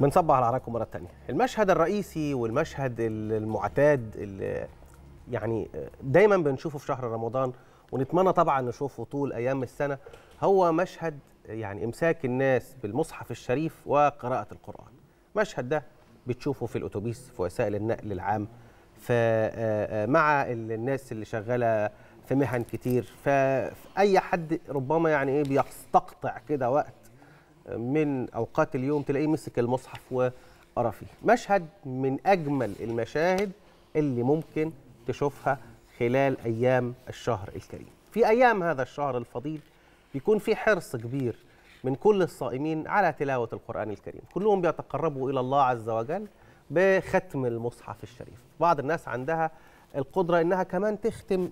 بنصب على عراكم مره ثانيه المشهد الرئيسي والمشهد المعتاد اللي يعني آه، دايما بنشوفه في شهر رمضان ونتمنى طبعا نشوفه طول ايام السنه هو مشهد يعني امساك الناس بالمصحف الشريف وقراءه القران المشهد ده بتشوفه في الاتوبيس في وسائل النقل العام فمع آه، آه، الناس اللي شغاله في مهن كتير فاي حد ربما يعني ايه بيستقطع كده وقت من اوقات اليوم تلاقيه مسك المصحف وقرا فيه مشهد من اجمل المشاهد اللي ممكن تشوفها خلال ايام الشهر الكريم في ايام هذا الشهر الفضيل بيكون في حرص كبير من كل الصائمين على تلاوه القران الكريم كلهم بيتقربوا الى الله عز وجل بختم المصحف الشريف بعض الناس عندها القدره انها كمان تختم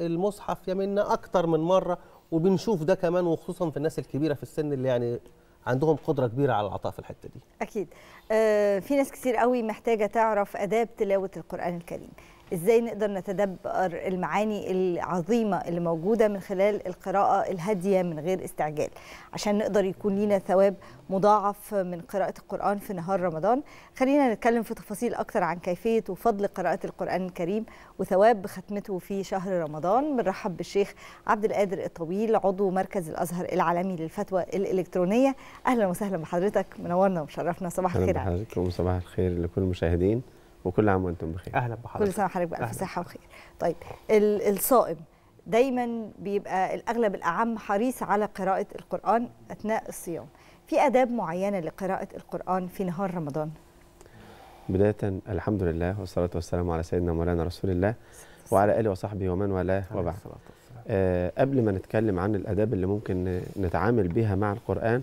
المصحف يمنا اكتر من مره وبنشوف ده كمان وخصوصا في الناس الكبيره في السن اللي يعني عندهم قدره كبيره على العطاء في الحته دي اكيد آه في ناس كتير قوي محتاجه تعرف اداب تلاوه القران الكريم ازاي نقدر نتدبر المعاني العظيمه اللي موجوده من خلال القراءه الهاديه من غير استعجال عشان نقدر يكون لينا ثواب مضاعف من قراءه القران في نهار رمضان خلينا نتكلم في تفاصيل اكتر عن كيفيه وفضل قراءه القران الكريم وثواب ختمته في شهر رمضان بنرحب بالشيخ عبد القادر الطويل عضو مركز الازهر العالمي للفتوى الالكترونيه اهلا وسهلا بحضرتك منورنا ومشرفنا صباح الخير عليكم صباح الخير لكل المشاهدين وكل عام وانتم بخير اهلا بحضرتك كل سنه وحضرتك بالف صحه وخير طيب الصائم دايما بيبقى الاغلب الاعم حريص على قراءه القران اثناء الصيام في اداب معينه لقراءه القران في نهار رمضان بدايه الحمد لله والصلاه والسلام على سيدنا مولانا رسول الله وعلى اله وصحبه ومن والاه وبعد أه قبل ما نتكلم عن الاداب اللي ممكن نتعامل بها مع القران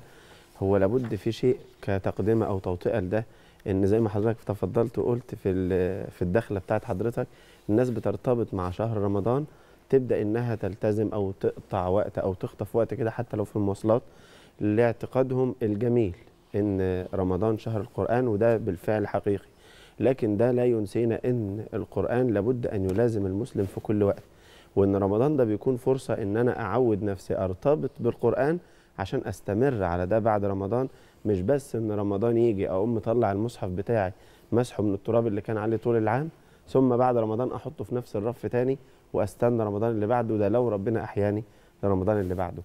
هو لابد في شيء كتقدمه او توطئه لده ان زي ما حضرتك تفضلت وقلت في في الدخله بتاعت حضرتك الناس بترتبط مع شهر رمضان تبدا انها تلتزم او تقطع وقت او تخطف وقت كده حتى لو في المواصلات لاعتقادهم الجميل ان رمضان شهر القران وده بالفعل حقيقي لكن ده لا ينسينا ان القران لابد ان يلازم المسلم في كل وقت وان رمضان ده بيكون فرصه ان انا اعود نفسي ارتبط بالقران عشان استمر على ده بعد رمضان مش بس ان رمضان يجي اقوم مطلع المصحف بتاعي مسحه من التراب اللي كان عليه طول العام ثم بعد رمضان احطه في نفس الرف تاني واستنى رمضان اللي بعده ده لو ربنا احياني لرمضان اللي بعده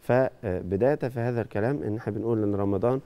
فبدايه في هذا الكلام ان احنا بنقول ان رمضان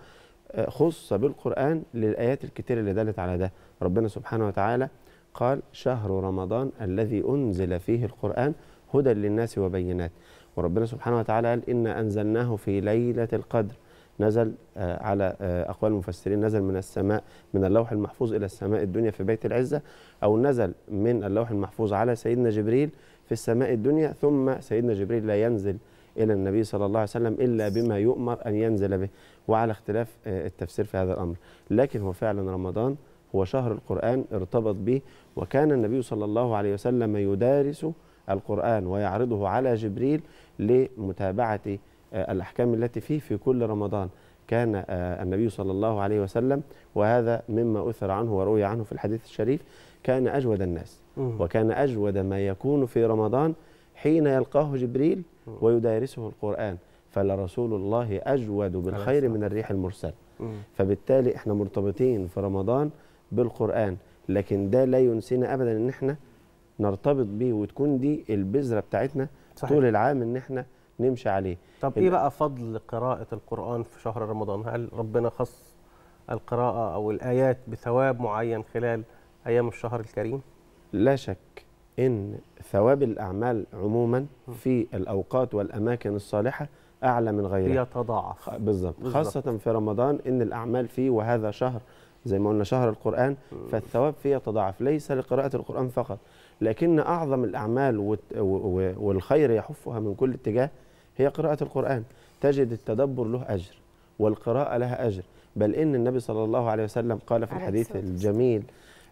آه، خص بالقران للايات الكتير اللي دلت على ده ربنا سبحانه وتعالى قال شهر رمضان الذي انزل فيه القران هدى للناس وبينات وربنا سبحانه وتعالى قال إنا أنزلناه في ليلة القدر نزل آه، على آه، أقوال المفسرين نزل من السماء من اللوح المحفوظ إلى السماء الدنيا في بيت العزة أو نزل من اللوح المحفوظ على سيدنا جبريل في السماء الدنيا ثم سيدنا جبريل لا ينزل إلى النبي صلى الله عليه وسلم إلا بما يؤمر أن ينزل به وعلى اختلاف آه، التفسير في هذا الأمر لكن هو فعلا رمضان هو شهر القرآن ارتبط به وكان النبي صلى الله عليه وسلم يدارس القرآن ويعرضه على جبريل لمتابعة آه، الأحكام التي فيه في كل رمضان كان آه، النبي صلى الله عليه وسلم وهذا مما أثر عنه وروي عنه في الحديث الشريف كان أجود الناس وكان أجود ما يكون في رمضان حين يلقاه جبريل ويدارسه القرآن فلرسول الله أجود بالخير من الريح المرسل فبالتالي احنا مرتبطين في رمضان بالقرآن لكن ده لا ينسينا أبدا أن احنا نرتبط بيه وتكون دي البذره بتاعتنا صحيح. طول العام ان احنا نمشي عليه طب ايه بقى فضل قراءه القران في شهر رمضان هل ربنا خص القراءه او الايات بثواب معين خلال ايام الشهر الكريم لا شك ان ثواب الاعمال عموما في الاوقات والاماكن الصالحه اعلى من غيرها يتضاعف بالظبط خاصه في رمضان ان الاعمال فيه وهذا شهر زي ما قلنا شهر القرآن فالثواب فيه يتضاعف ليس لقراءة القرآن فقط لكن أعظم الأعمال والخير يحفها من كل اتجاه هي قراءة القرآن تجد التدبر له أجر والقراءة لها أجر بل إن النبي صلى الله عليه وسلم قال في الحديث الجميل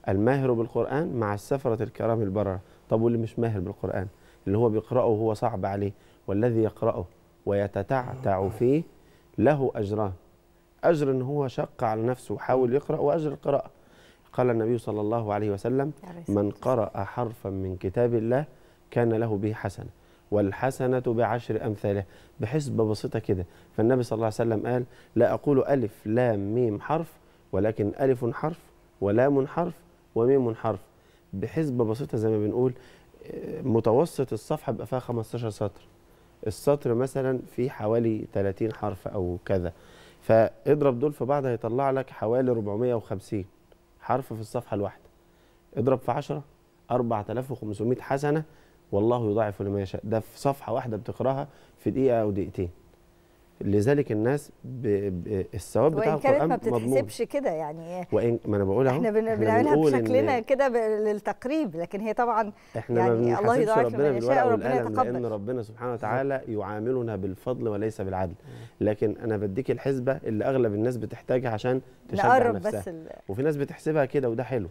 الماهر بالقرآن مع السفرة الكرام البررة طب واللي مش ماهر بالقرآن اللي هو بيقرأه وهو صعب عليه والذي يقرأه ويتتعتع فيه له أجران أجر إن هو شق على نفسه وحاول يقرأ وأجر القراءة قال النبي صلى الله عليه وسلم من قرأ حرفا من كتاب الله كان له به حسنة والحسنة بعشر أمثالها بحسبة بسيطة كده فالنبي صلى الله عليه وسلم قال لا أقول ألف لام ميم حرف ولكن ألف حرف ولام حرف وميم حرف بحسبة بسيطة زي ما بنقول آه، متوسط الصفحة بقى فيها 15 سطر السطر مثلا فيه حوالي 30 حرف أو كذا فاضرب دول في بعض هيطلع لك حوالي 450 حرف في الصفحه الواحده اضرب في 10 4500 حسنه والله يضاعف لما يشاء ده في صفحه واحده بتقراها في دقيقه او دقيقتين لذلك الناس ب... ب... الثواب بتاع القران ما بتتحسبش كده يعني وان ما انا بقول اهو احنا بنعملها بشكلنا إن... كده ب... للتقريب لكن هي طبعا احنا يعني ما الله يضاعف ربنا بالورقه وربنا يتقبل لان ربنا سبحانه وتعالى يعاملنا بالفضل وليس بالعدل لكن انا بديك الحسبه اللي اغلب الناس بتحتاجها عشان تشجع نفسها بس ال... وفي ناس بتحسبها كده وده حلو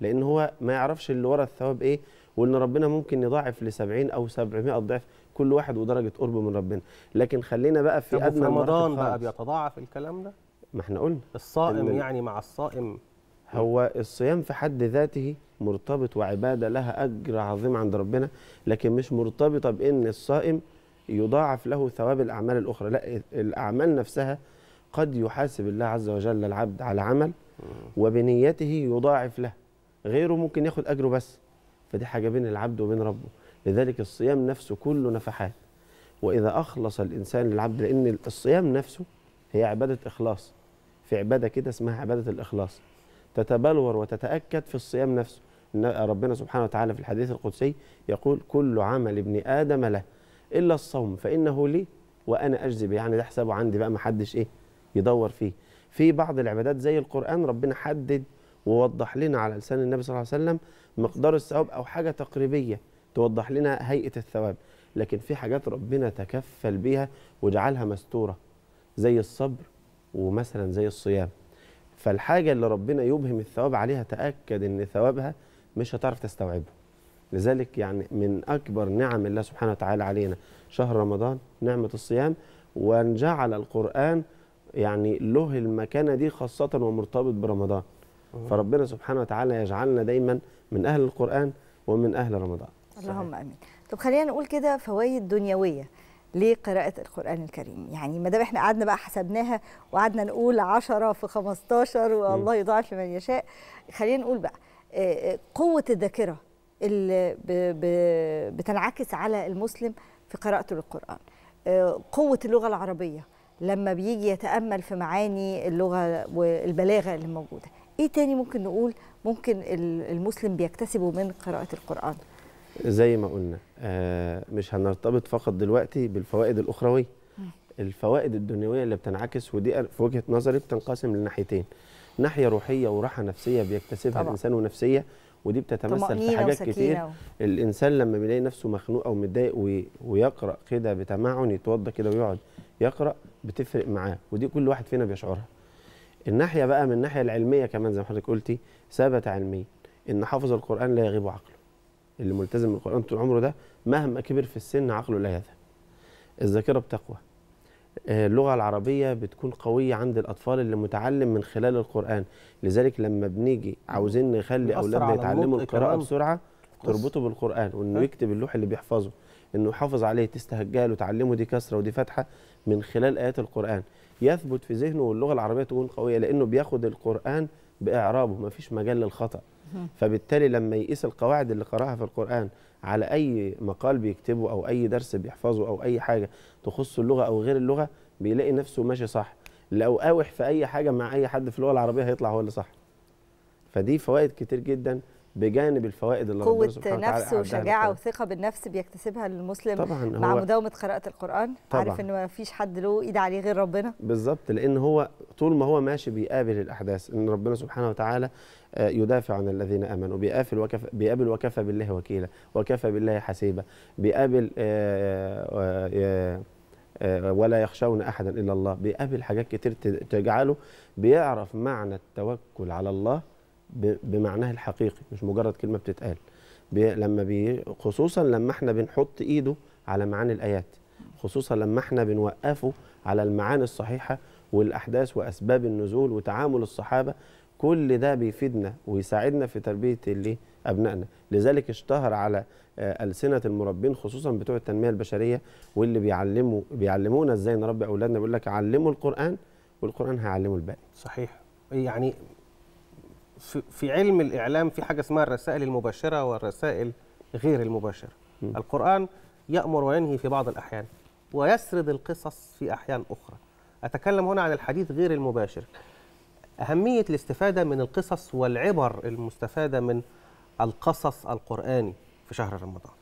لان هو ما يعرفش اللي ورا الثواب ايه وان ربنا ممكن يضاعف ل 70 او 700 ضعف كل واحد ودرجه قربه من ربنا لكن خلينا بقى في ادنى رمضان بقى بيتضاعف الكلام ده ما احنا قلنا الصائم يعني مع الصائم هو الصيام في حد ذاته مرتبط وعباده لها اجر عظيم عند ربنا لكن مش مرتبطه بان الصائم يضاعف له ثواب الاعمال الاخرى لا الاعمال نفسها قد يحاسب الله عز وجل العبد على عمل وبنيته يضاعف له غيره ممكن ياخد اجره بس فدي حاجه بين العبد وبين ربه لذلك الصيام نفسه كله نفحات وإذا أخلص الإنسان للعبد لأن الصيام نفسه هي عبادة إخلاص في عبادة كده اسمها عبادة الإخلاص تتبلور وتتأكد في الصيام نفسه إن ربنا سبحانه وتعالى في الحديث القدسي يقول كل عمل ابن آدم له إلا الصوم فإنه لي وأنا أجزي به يعني ده حسابه عندي بقى ما حدش إيه يدور فيه في بعض العبادات زي القرآن ربنا حدد ووضح لنا على لسان النبي صلى الله عليه وسلم مقدار الثواب أو حاجة تقريبية توضح لنا هيئه الثواب لكن في حاجات ربنا تكفل بيها وجعلها مستوره زي الصبر ومثلا زي الصيام فالحاجه اللي ربنا يبهم الثواب عليها تاكد ان ثوابها مش هتعرف تستوعبه لذلك يعني من اكبر نعم الله سبحانه وتعالى علينا شهر رمضان نعمه الصيام وان جعل القران يعني له المكانه دي خاصه ومرتبط برمضان فربنا سبحانه وتعالى يجعلنا دايما من اهل القران ومن اهل رمضان اللهم امين طب خلينا نقول كده فوائد دنيويه لقراءة القرآن الكريم يعني ما دام احنا قعدنا بقى حسبناها وقعدنا نقول 10 في 15 والله يضاعف لمن يشاء خلينا نقول بقى آه، آه، قوة الذاكرة اللي بتنعكس على المسلم في قراءته للقرآن آه، قوة اللغة العربية لما بيجي يتأمل في معاني اللغة والبلاغة اللي موجودة ايه تاني ممكن نقول ممكن المسلم بيكتسبه من قراءة القرآن زي ما قلنا آه، مش هنرتبط فقط دلوقتي بالفوائد الاخرويه الفوائد الدنيويه اللي بتنعكس ودي في وجهه نظري بتنقسم لناحيتين ناحيه روحيه وراحه نفسيه بيكتسبها طبعا. الانسان ونفسيه ودي بتتمثل في حاجات كتير و... الانسان لما بيلاقي نفسه مخنوق او متضايق وي... ويقرا كده بتمعن يتوضى كده ويقعد يقرا بتفرق معاه ودي كل واحد فينا بيشعرها الناحيه بقى من الناحيه العلميه كمان زي ما حضرتك قلتي ثبت علميا ان حافظ القران لا يغيب عقله اللي ملتزم بالقرآن طول عمره ده مهما كبر في السن عقله لا يذهب الذاكرة بتقوى آه، اللغة العربية بتكون قوية عند الأطفال اللي متعلم من خلال القرآن لذلك لما بنيجي عاوزين نخلي أولادنا يتعلموا القراءة بسرعة تربطه بالقرآن وإنه يكتب اللوح اللي بيحفظه إنه يحافظ عليه تستهجاله تعلمه دي كسرة ودي فتحة من خلال آيات القرآن يثبت في ذهنه واللغة العربية تكون قوية لأنه بياخد القرآن باعرابه ما فيش مجال للخطا فبالتالي لما يقيس القواعد اللي قراها في القران على اي مقال بيكتبه او اي درس بيحفظه او اي حاجه تخص اللغه او غير اللغه بيلاقي نفسه ماشي صح لو قاوح في اي حاجه مع اي حد في اللغه العربيه هيطلع هو اللي صح فدي فوائد كتير جدا بجانب الفوائد اللي قوة نفس وشجاعة وثقة بالنفس بيكتسبها المسلم طبعا مع مداومة قراءة القرآن طبعا عارف إن ما فيش حد له إيد عليه غير ربنا بالظبط لأن هو طول ما هو ماشي بيقابل الأحداث إن ربنا سبحانه وتعالى آه، يدافع عن الذين امنوا بيقابل وكفى بيقابل وكفى بالله وكيلا وكفى بالله حسيبا بيقابل آه، آه، ولا يخشون احدا الا الله بيقابل حاجات كتير تجعله بيعرف معنى التوكل على الله بمعناه الحقيقي مش مجرد كلمه بتتقال بي لما بي خصوصا لما احنا بنحط ايده على معاني الايات خصوصا لما احنا بنوقفه على المعاني الصحيحه والاحداث واسباب النزول وتعامل الصحابه كل ده بيفيدنا ويساعدنا في تربيه اللي ابنائنا لذلك اشتهر على آه، السنه المربين خصوصا بتوع التنميه البشريه واللي بيعلموا بيعلمونا ازاي نربي اولادنا بيقول لك علموا القران والقران هيعلمه الباقي صحيح يعني في علم الإعلام في حاجة اسمها الرسائل المباشرة والرسائل غير المباشرة م. القرآن يأمر وينهي في بعض الأحيان ويسرد القصص في أحيان أخرى أتكلم هنا عن الحديث غير المباشر أهمية الاستفادة من القصص والعبر المستفادة من القصص القرآني في شهر رمضان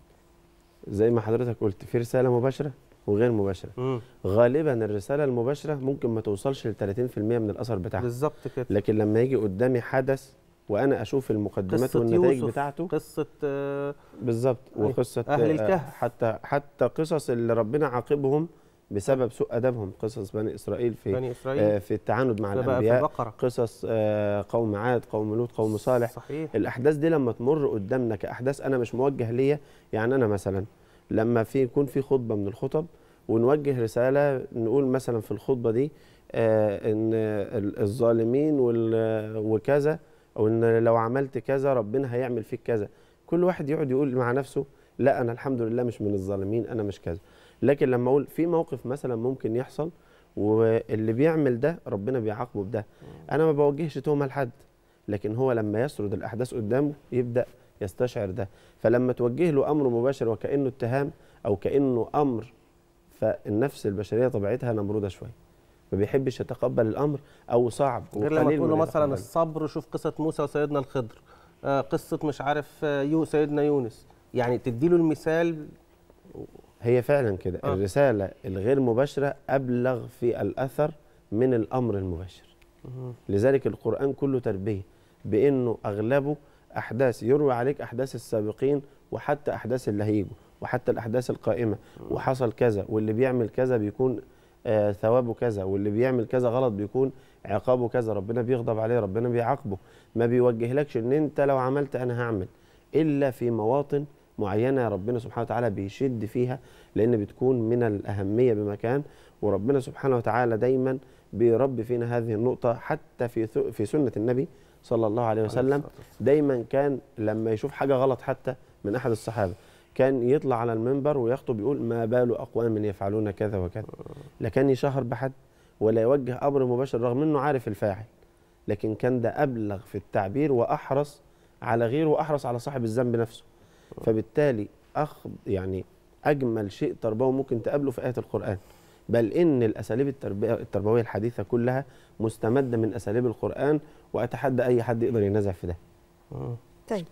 زي ما حضرتك قلت في رسالة مباشرة وغير مباشره مم. غالبا الرساله المباشره ممكن ما توصلش ل 30% من الاثر بتاعها بالظبط كده لكن لما يجي قدامي حدث وانا اشوف المقدمات والنتائج يوسف. بتاعته قصه آه بالظبط وقصه اهل آه، الكهف حتى حتى قصص اللي ربنا عاقبهم بسبب سوء ادبهم قصص بني اسرائيل في بني إسرائيل. آه في التعاند مع الانبياء قصص آه قوم عاد قوم لوط قوم صالح صحيح. الاحداث دي لما تمر قدامنا كاحداث انا مش موجه ليا يعني انا مثلا لما في يكون في خطبه من الخطب ونوجه رساله نقول مثلا في الخطبه دي آه، ان الظالمين وكذا او ان لو عملت كذا ربنا هيعمل فيك كذا كل واحد يقعد يقول مع نفسه لا انا الحمد لله مش من الظالمين انا مش كذا لكن لما اقول في موقف مثلا ممكن يحصل واللي بيعمل ده ربنا بيعاقبه بده آه. انا ما بوجهش تهمه لحد لكن هو لما يسرد الاحداث قدامه يبدا يستشعر ده فلما توجه له امر مباشر وكانه اتهام او كانه امر فالنفس البشريه طبيعتها نمروده شويه ما بيحبش يتقبل الامر او صعب غير لما تقول له مثلا الصبر شوف قصه موسى وسيدنا الخضر آه، قصه مش عارف آه، يو سيدنا يونس يعني تدي له المثال هي فعلا كده آه. الرساله الغير مباشره ابلغ في الاثر من الامر المباشر لذلك القران كله تربيه بانه اغلبه احداث يروي عليك احداث السابقين وحتى احداث اللي هيجوا وحتى الاحداث القائمه وحصل كذا واللي بيعمل كذا بيكون آه ثوابه كذا واللي بيعمل كذا غلط بيكون عقابه كذا ربنا بيغضب عليه ربنا بيعاقبه ما بيوجهلكش ان انت لو عملت انا هعمل الا في مواطن معينه ربنا سبحانه وتعالى بيشد فيها لان بتكون من الاهميه بمكان وربنا سبحانه وتعالى دايما بيربي فينا هذه النقطه حتى في في سنه النبي صلى الله عليه وسلم دايما كان لما يشوف حاجه غلط حتى من احد الصحابه كان يطلع على المنبر ويخطب يقول ما بال اقوام يفعلون كذا وكذا آه. لا كان يشهر بحد ولا يوجه امر مباشر رغم انه عارف الفاعل لكن كان ده ابلغ في التعبير واحرص على غيره واحرص على صاحب الذنب نفسه آه. فبالتالي اخ يعني اجمل شيء تربوي ممكن تقابله في ايه القران بل ان الاساليب التربيه التربويه الحديثه كلها مستمده من اساليب القران واتحدى اي حد يقدر ينازع في ده. آه. طيب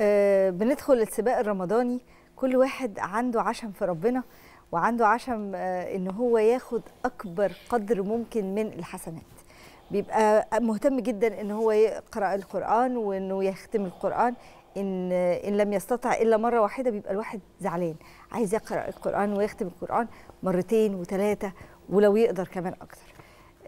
آه بندخل السباق الرمضاني كل واحد عنده عشم في ربنا وعنده عشم آه ان هو ياخد اكبر قدر ممكن من الحسنات. بيبقى مهتم جدا ان هو يقرا القران وانه يختم القران ان ان لم يستطع الا مره واحده بيبقى الواحد زعلان عايز يقرا القران ويختم القران مرتين وثلاثه ولو يقدر كمان اكتر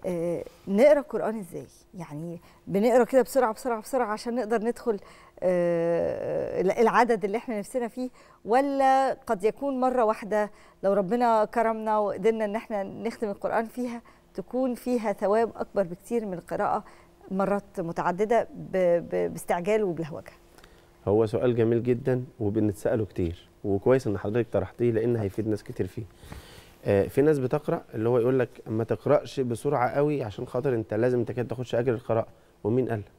آه نقرا القران ازاي يعني بنقرا كده بسرعه بسرعه بسرعه عشان نقدر ندخل آه العدد اللي احنا نفسنا فيه ولا قد يكون مره واحده لو ربنا كرمنا وقدرنا ان احنا نختم القران فيها تكون فيها ثواب اكبر بكتير من القراءه مرات متعدده باستعجال وبلهوجه هو سؤال جميل جدا وبنتساله كتير وكويس ان حضرتك طرحتيه لان هيفيد ناس كتير فيه آه، في ناس بتقرا اللي هو يقول لك ما تقراش بسرعه قوي عشان خاطر انت لازم تكاد تاخدش اجر القراءه ومين قال لك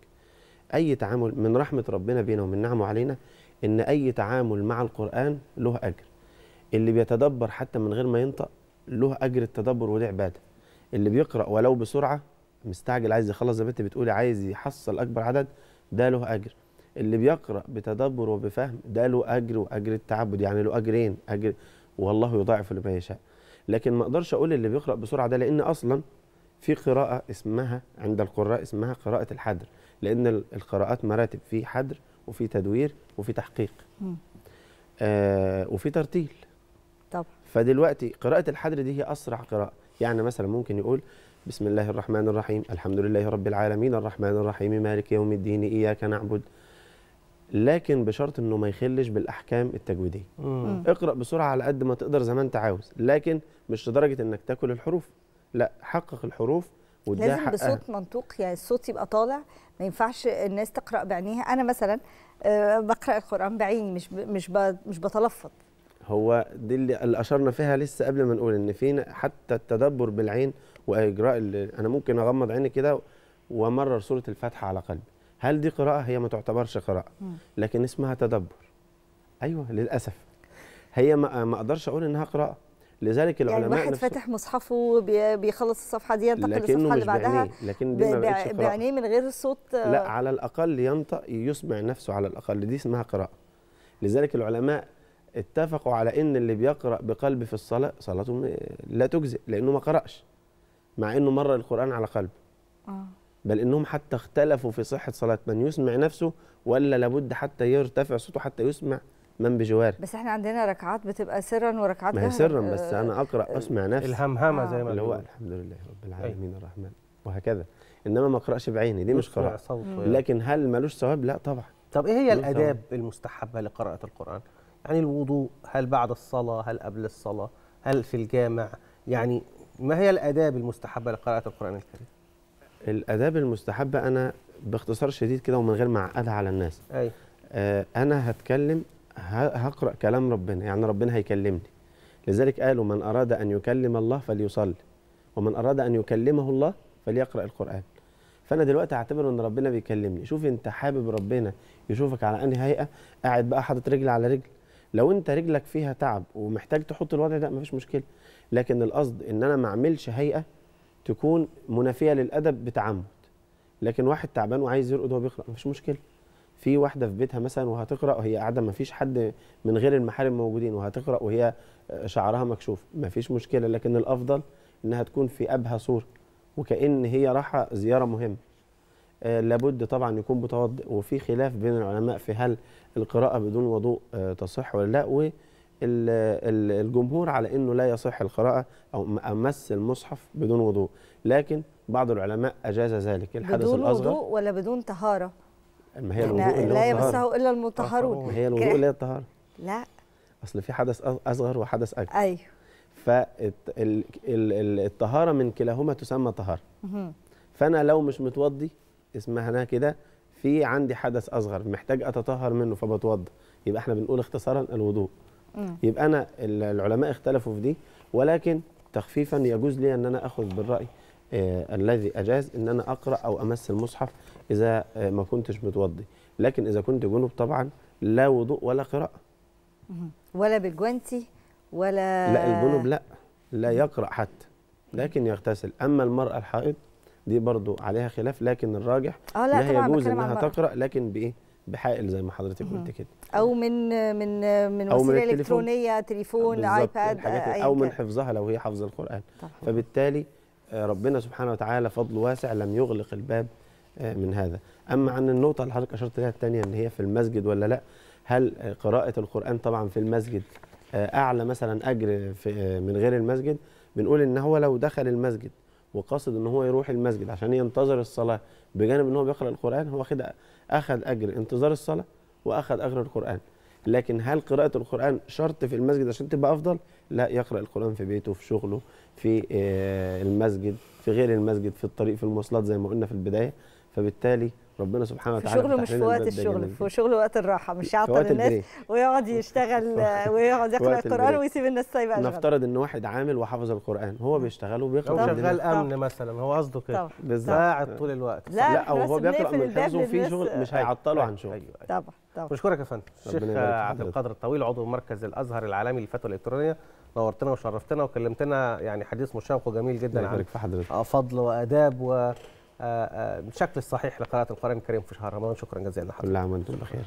اي تعامل من رحمه ربنا بينا ومن نعمه علينا ان اي تعامل مع القران له اجر اللي بيتدبر حتى من غير ما ينطق له اجر التدبر والعباده عباده اللي بيقرا ولو بسرعه مستعجل عايز يخلص زي ما انت بتقولي عايز يحصل اكبر عدد ده له اجر اللي بيقرا بتدبر وبفهم ده له اجر واجر التعبد يعني له اجرين اجر والله يضاعف لمن يشاء لكن ما اقدرش اقول اللي بيقرا بسرعه ده لان اصلا في قراءه اسمها عند القراء اسمها قراءه الحدر لان القراءات مراتب في حدر وفي تدوير وفي تحقيق آه وفي ترتيل طب فدلوقتي قراءه الحدر دي هي اسرع قراءه يعني مثلا ممكن يقول بسم الله الرحمن الرحيم الحمد لله رب العالمين الرحمن الرحيم مالك يوم الدين اياك نعبد لكن بشرط انه ما يخلش بالاحكام التجويديه اقرا بسرعه على قد ما تقدر زي ما انت عاوز لكن مش لدرجه انك تاكل الحروف لا حقق الحروف لازم حقها. بصوت منطوق يعني الصوت يبقى طالع ما ينفعش الناس تقرا بعينيها انا مثلا آه، بقرا القران بعيني مش مش مش بتلفظ هو دي اللي اشرنا فيها لسه قبل ما نقول ان في حتى التدبر بالعين واجراء انا ممكن اغمض عيني كده وامرر سوره الفاتحه على قلبي هل دي قراءه هي ما تعتبرش قراءه لكن اسمها تدبر ايوه للاسف هي ما اقدرش اقول انها قراءه لذلك يعني العلماء يعني واحد فاتح مصحفه بيخلص الصفحه دي ينتقل للصفحه اللي بعدها لكن دي ما بعينيه من غير صوت لا على الاقل ينطق يسمع نفسه على الاقل دي اسمها قراءه لذلك العلماء اتفقوا على ان اللي بيقرا بقلب في الصلاه صلاته لا تجزئ لانه ما قراش مع انه مر القران على قلبه آه. بل انهم حتى اختلفوا في صحه صلاه من يسمع نفسه ولا لابد حتى يرتفع صوته حتى يسمع من بجواره بس احنا عندنا ركعات بتبقى سرا وركعات ما هي سرا بس آه، انا اقرا آه، اسمع نفسي الهمهمه آه زي ما اللي هو الحمد لله رب العالمين الرحمن وهكذا انما ما اقراش بعيني دي مش قراءه يعني. لكن هل ملوش ثواب لا طبعا طب ايه هي الاداب ثواب. المستحبه لقراءه القران يعني الوضوء هل بعد الصلاه هل قبل الصلاه هل في الجامع يعني ما هي الاداب المستحبه لقراءه القران الكريم الاداب المستحبه انا باختصار شديد كده ومن غير ما اعقدها على الناس ايوه آه انا هتكلم هقرا كلام ربنا يعني ربنا هيكلمني لذلك قالوا من اراد ان يكلم الله فليصلي ومن اراد ان يكلمه الله فليقرا القران فانا دلوقتي اعتبر ان ربنا بيكلمني شوف انت حابب ربنا يشوفك على انهي هيئه قاعد بقى حاطط رجل على رجل لو انت رجلك فيها تعب ومحتاج تحط الوضع ده مفيش مشكله لكن القصد ان انا ما اعملش هيئه تكون منافيه للادب بتعمد لكن واحد تعبان وعايز يرقد وهو بيقرا مفيش مشكله في واحده في بيتها مثلا وهتقرا وهي قاعده مفيش حد من غير المحارم موجودين وهتقرا وهي شعرها مكشوف مفيش مشكله لكن الافضل انها تكون في ابهى صوره وكان هي راحه زياره مهمه آه لابد طبعا يكون متوضئ وفي خلاف بين العلماء في هل القراءه بدون وضوء آه تصح ولا لا الجمهور على انه لا يصح القراءه او مس المصحف بدون وضوء لكن بعض العلماء اجاز ذلك الحدث بدون الاصغر بدون وضوء ولا بدون طهاره ما هي الوضوء لا يمسه الا المطهرون ما هي الوضوء اللي هي الطهاره لا اصل في حدث اصغر وحدث اكبر ايوه فالطهاره من كلاهما تسمى طهاره فانا لو مش متوضي اسمها هنا كده في عندي حدث اصغر محتاج اتطهر منه فبتوضى يبقى احنا بنقول اختصارا الوضوء يبقى انا العلماء اختلفوا في دي ولكن تخفيفا يجوز لي ان انا اخذ بالراي آه الذي اجاز ان انا اقرا او امس المصحف اذا آه ما كنتش متوضي لكن اذا كنت جنوب طبعا لا وضوء ولا قراءه ولا بالجوانتي ولا لا الجنوب لا لا يقرا حتى لكن يغتسل اما المراه الحائض دي برضو عليها خلاف لكن الراجح اه لا, لا يجوز انها تقرا لكن بايه بحائل زي ما حضرتك قلت كده او من من من وسيله الكترونيه تليفون ايباد او من حفظها لو هي حافظه القران طبعا. فبالتالي آه، ربنا سبحانه وتعالى فضل واسع لم يغلق الباب آه، من هذا اما عن النقطه اللي حضرتك اشرت لها الثانيه ان هي في المسجد ولا لا هل قراءه القران طبعا في المسجد آه، اعلى مثلا اجر في من غير المسجد بنقول ان هو لو دخل المسجد وقصد ان هو يروح المسجد عشان ينتظر الصلاه بجانب ان هو بيقرا القران هو واخد أخذ أجر انتظار الصلاة وأخذ أجر القرآن لكن هل قراءة القرآن شرط في المسجد عشان تبقى أفضل؟ لا يقرأ القرآن في بيته في شغله في آه، المسجد في غير المسجد في الطريق في المواصلات زي ما قلنا في البداية فبالتالي ربنا سبحانه وتعالى شغله مش في وقت الشغل في شغله وقت الراحه مش يعطل الناس ويقعد يشتغل ويقعد يقرا القران ويسيب الناس سايبه نفترض ان واحد عامل وحافظ القران هو بيشتغل وبيقرا هو شغال امن مثلا هو قصده كده بالظبط طول الوقت لا, لا او هو بيقرا من حفظه وفي شغل مش أيوة. هيعطله عن أيوة. شغل طبعا طبعا بشكرك يا فندم الشيخ عبد القادر الطويل عضو مركز الازهر العالمي للفتوى الالكترونيه نورتنا وشرفتنا وكلمتنا يعني حديث مشوق وجميل جدا عن فضل واداب و آه، آه، بشكل الصحيح لقراءه القران الكريم في شهر رمضان شكرا جزيلا لحضرتك. كل عام وانتم بخير.